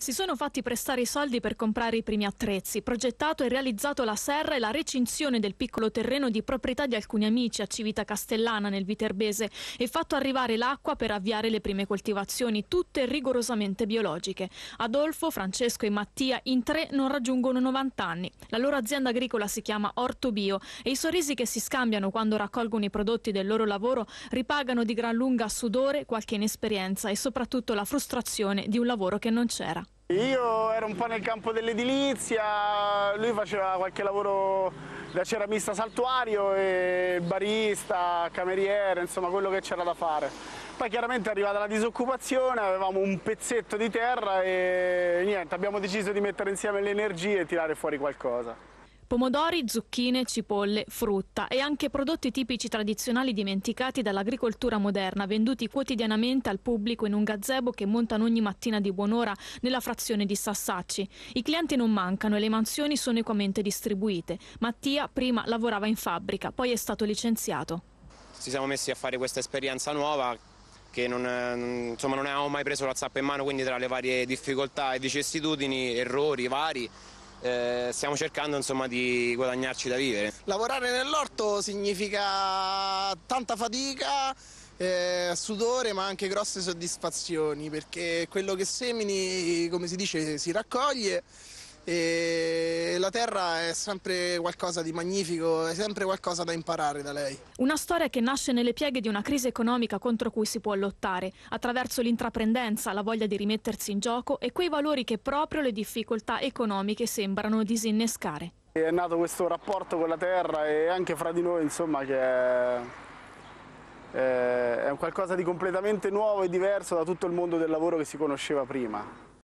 Si sono fatti prestare i soldi per comprare i primi attrezzi, progettato e realizzato la serra e la recinzione del piccolo terreno di proprietà di alcuni amici a Civita Castellana nel Viterbese e fatto arrivare l'acqua per avviare le prime coltivazioni, tutte rigorosamente biologiche. Adolfo, Francesco e Mattia in tre non raggiungono 90 anni. La loro azienda agricola si chiama Orto Bio e i sorrisi che si scambiano quando raccolgono i prodotti del loro lavoro ripagano di gran lunga sudore, qualche inesperienza e soprattutto la frustrazione di un lavoro che non c'era. Io ero un po' nel campo dell'edilizia, lui faceva qualche lavoro da ceramista saltuario e barista, cameriere, insomma quello che c'era da fare. Poi chiaramente è arrivata la disoccupazione, avevamo un pezzetto di terra e niente, abbiamo deciso di mettere insieme le energie e tirare fuori qualcosa pomodori, zucchine, cipolle, frutta e anche prodotti tipici tradizionali dimenticati dall'agricoltura moderna, venduti quotidianamente al pubblico in un gazebo che montano ogni mattina di buon'ora nella frazione di Sassacci. I clienti non mancano e le mansioni sono equamente distribuite. Mattia prima lavorava in fabbrica, poi è stato licenziato. Ci siamo messi a fare questa esperienza nuova che non, insomma, non avevamo mai preso la zappa in mano, quindi tra le varie difficoltà e vicissitudini, errori vari, eh, stiamo cercando insomma, di guadagnarci da vivere. Lavorare nell'orto significa tanta fatica, eh, sudore ma anche grosse soddisfazioni perché quello che semini, come si dice, si raccoglie e la terra è sempre qualcosa di magnifico, è sempre qualcosa da imparare da lei. Una storia che nasce nelle pieghe di una crisi economica contro cui si può lottare, attraverso l'intraprendenza, la voglia di rimettersi in gioco e quei valori che proprio le difficoltà economiche sembrano disinnescare. È nato questo rapporto con la terra e anche fra di noi, insomma, che è, è qualcosa di completamente nuovo e diverso da tutto il mondo del lavoro che si conosceva prima.